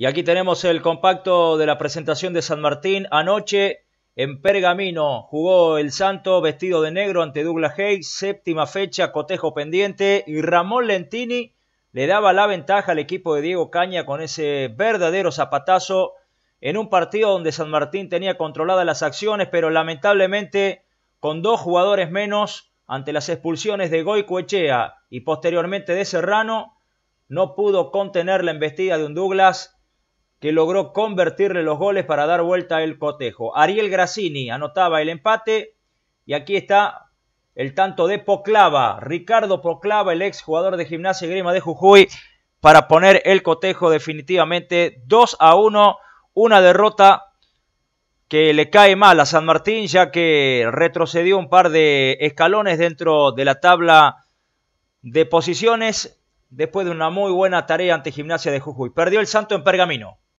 Y aquí tenemos el compacto de la presentación de San Martín. Anoche en Pergamino jugó el Santo vestido de negro ante Douglas Hay. Séptima fecha, cotejo pendiente. Y Ramón Lentini le daba la ventaja al equipo de Diego Caña con ese verdadero zapatazo en un partido donde San Martín tenía controladas las acciones, pero lamentablemente con dos jugadores menos ante las expulsiones de Goicoechea y posteriormente de Serrano, no pudo contener la embestida de un Douglas que logró convertirle los goles para dar vuelta el cotejo. Ariel Grassini anotaba el empate y aquí está el tanto de Poclava, Ricardo Poclava, el ex jugador de Gimnasia y Grima de Jujuy, para poner el cotejo definitivamente 2 a 1, una derrota que le cae mal a San Martín ya que retrocedió un par de escalones dentro de la tabla de posiciones después de una muy buena tarea ante Gimnasia de Jujuy. Perdió el Santo en Pergamino.